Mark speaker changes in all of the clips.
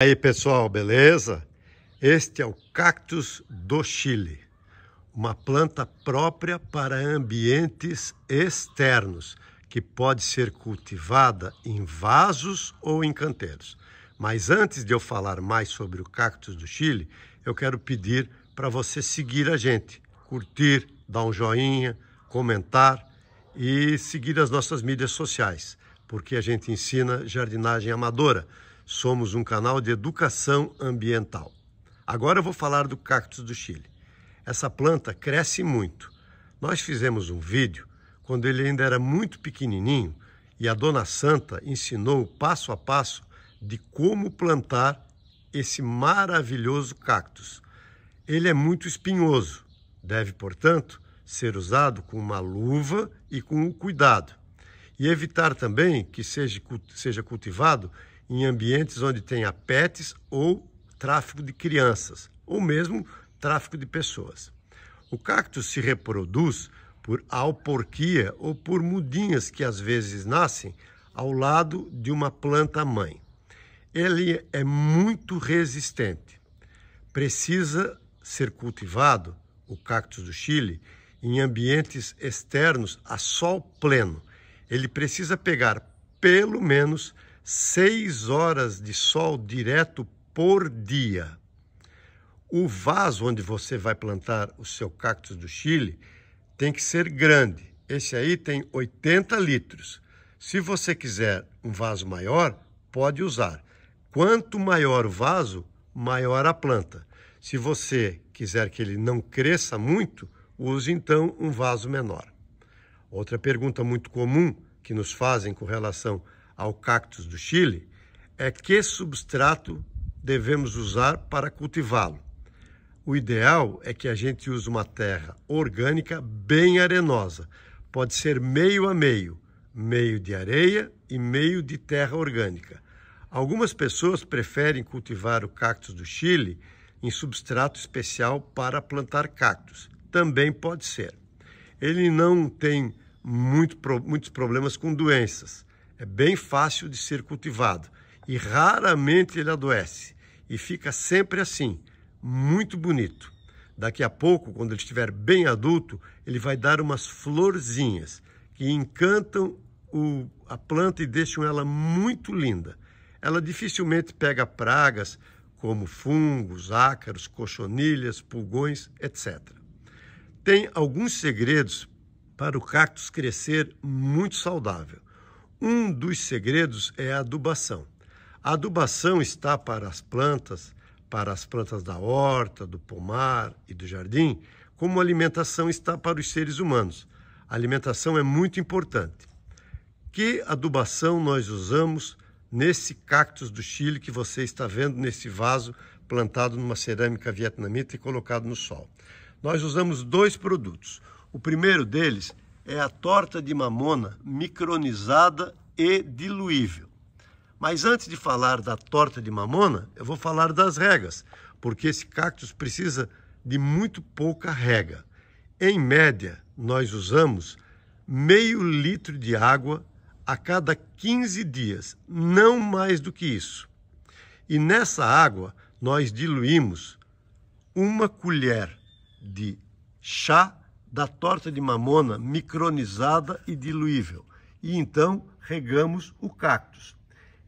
Speaker 1: aí pessoal, beleza? Este é o cactus do Chile, uma planta própria para ambientes externos, que pode ser cultivada em vasos ou em canteiros. Mas antes de eu falar mais sobre o cactus do Chile, eu quero pedir para você seguir a gente, curtir, dar um joinha, comentar e seguir as nossas mídias sociais, porque a gente ensina jardinagem amadora Somos um canal de educação ambiental. Agora eu vou falar do cactus do Chile. Essa planta cresce muito. Nós fizemos um vídeo quando ele ainda era muito pequenininho e a dona Santa ensinou passo a passo de como plantar esse maravilhoso cactus. Ele é muito espinhoso, deve, portanto, ser usado com uma luva e com o cuidado, e evitar também que seja, seja cultivado em ambientes onde tenha pets ou tráfico de crianças, ou mesmo tráfico de pessoas. O cacto se reproduz por alporquia ou por mudinhas que às vezes nascem ao lado de uma planta mãe. Ele é muito resistente. Precisa ser cultivado, o cactus do Chile, em ambientes externos a sol pleno. Ele precisa pegar pelo menos seis horas de sol direto por dia. O vaso onde você vai plantar o seu cactus do Chile tem que ser grande. Esse aí tem 80 litros. Se você quiser um vaso maior, pode usar. Quanto maior o vaso, maior a planta. Se você quiser que ele não cresça muito, use então um vaso menor. Outra pergunta muito comum que nos fazem com relação ao cactus do Chile é que substrato devemos usar para cultivá-lo. O ideal é que a gente use uma terra orgânica bem arenosa. Pode ser meio a meio, meio de areia e meio de terra orgânica. Algumas pessoas preferem cultivar o cactus do Chile em substrato especial para plantar cactos. Também pode ser. Ele não tem muito, muitos problemas com doenças é bem fácil de ser cultivado e raramente ele adoece e fica sempre assim, muito bonito. Daqui a pouco, quando ele estiver bem adulto, ele vai dar umas florzinhas que encantam o, a planta e deixam ela muito linda. Ela dificilmente pega pragas como fungos, ácaros, cochonilhas, pulgões, etc. Tem alguns segredos para o cactus crescer muito saudável. Um dos segredos é a adubação. A adubação está para as plantas, para as plantas da horta, do pomar e do jardim, como a alimentação está para os seres humanos. A alimentação é muito importante. Que adubação nós usamos nesse cactus do Chile que você está vendo nesse vaso plantado numa cerâmica vietnamita e colocado no sol? Nós usamos dois produtos. O primeiro deles é a torta de mamona micronizada e diluível. Mas antes de falar da torta de mamona, eu vou falar das regas, porque esse cactus precisa de muito pouca rega. Em média, nós usamos meio litro de água a cada 15 dias, não mais do que isso. E nessa água, nós diluímos uma colher de chá da torta de mamona micronizada e diluível, e então regamos o cactus.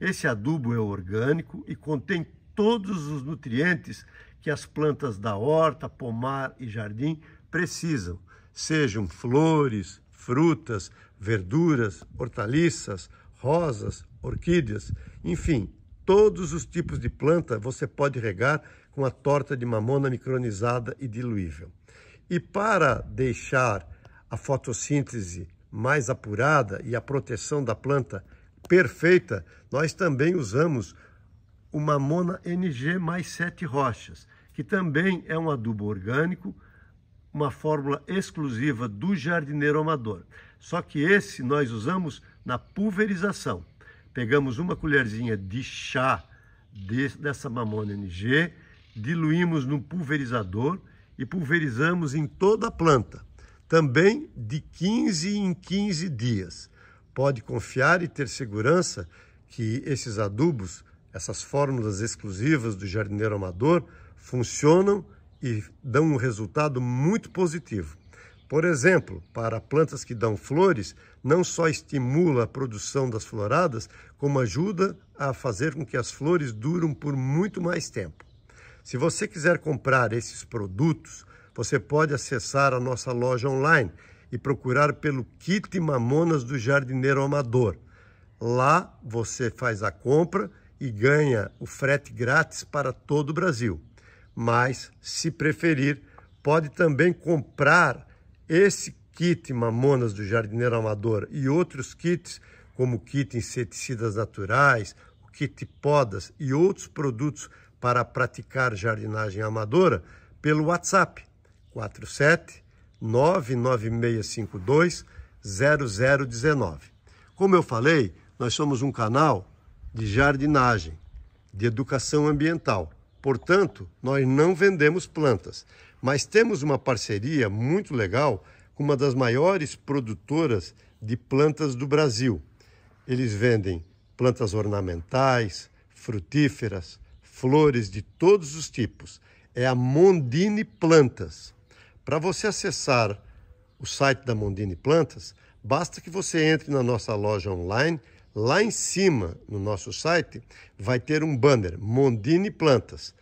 Speaker 1: Esse adubo é orgânico e contém todos os nutrientes que as plantas da horta, pomar e jardim precisam, sejam flores, frutas, verduras, hortaliças, rosas, orquídeas, enfim, todos os tipos de planta você pode regar com a torta de mamona micronizada e diluível. E para deixar a fotossíntese mais apurada e a proteção da planta perfeita, nós também usamos o Mamona NG mais sete rochas, que também é um adubo orgânico, uma fórmula exclusiva do jardineiro amador. Só que esse nós usamos na pulverização. Pegamos uma colherzinha de chá dessa Mamona NG, diluímos num pulverizador e pulverizamos em toda a planta, também de 15 em 15 dias. Pode confiar e ter segurança que esses adubos, essas fórmulas exclusivas do jardineiro amador, funcionam e dão um resultado muito positivo. Por exemplo, para plantas que dão flores, não só estimula a produção das floradas, como ajuda a fazer com que as flores duram por muito mais tempo. Se você quiser comprar esses produtos, você pode acessar a nossa loja online e procurar pelo kit Mamonas do Jardineiro Amador. Lá você faz a compra e ganha o frete grátis para todo o Brasil. Mas, se preferir, pode também comprar esse kit Mamonas do Jardineiro Amador e outros kits, como o kit inseticidas naturais, o kit podas e outros produtos para praticar jardinagem amadora pelo WhatsApp 47 99652 0019. Como eu falei, nós somos um canal de jardinagem, de educação ambiental. Portanto, nós não vendemos plantas, mas temos uma parceria muito legal com uma das maiores produtoras de plantas do Brasil. Eles vendem plantas ornamentais, frutíferas, flores de todos os tipos. É a Mondini Plantas. Para você acessar o site da Mondini Plantas, basta que você entre na nossa loja online. Lá em cima, no nosso site, vai ter um banner Mondini Plantas.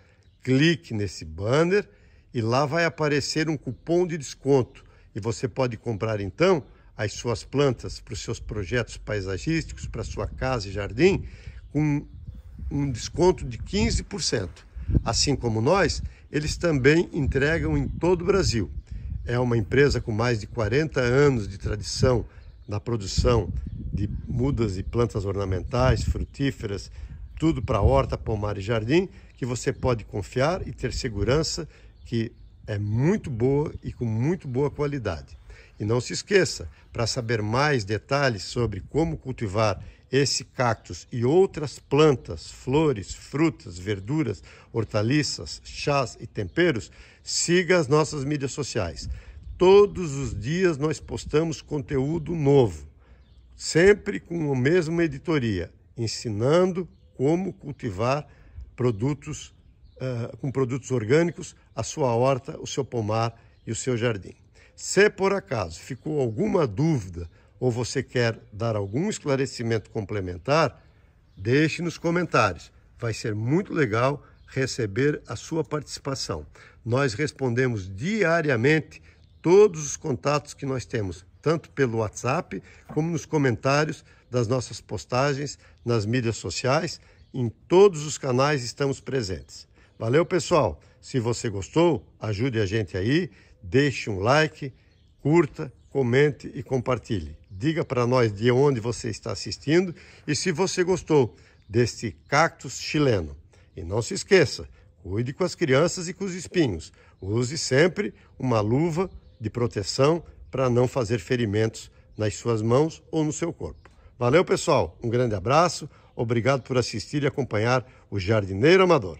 Speaker 1: Clique nesse banner e lá vai aparecer um cupom de desconto e você pode comprar então as suas plantas para os seus projetos paisagísticos, para sua casa e jardim, com um desconto de 15%. Assim como nós, eles também entregam em todo o Brasil. É uma empresa com mais de 40 anos de tradição na produção de mudas e plantas ornamentais, frutíferas, tudo para horta, pomar e jardim, que você pode confiar e ter segurança que é muito boa e com muito boa qualidade. E não se esqueça, para saber mais detalhes sobre como cultivar esse cactus e outras plantas, flores, frutas, verduras, hortaliças, chás e temperos, siga as nossas mídias sociais. Todos os dias nós postamos conteúdo novo, sempre com a mesma editoria, ensinando como cultivar produtos uh, com produtos orgânicos a sua horta, o seu pomar e o seu jardim. Se por acaso ficou alguma dúvida ou você quer dar algum esclarecimento complementar, deixe nos comentários. Vai ser muito legal receber a sua participação. Nós respondemos diariamente todos os contatos que nós temos, tanto pelo WhatsApp como nos comentários das nossas postagens nas mídias sociais. Em todos os canais estamos presentes. Valeu, pessoal! Se você gostou, ajude a gente aí, deixe um like, curta, comente e compartilhe. Diga para nós de onde você está assistindo e se você gostou deste cactus chileno. E não se esqueça, cuide com as crianças e com os espinhos. Use sempre uma luva de proteção para não fazer ferimentos nas suas mãos ou no seu corpo. Valeu, pessoal. Um grande abraço. Obrigado por assistir e acompanhar o Jardineiro Amador.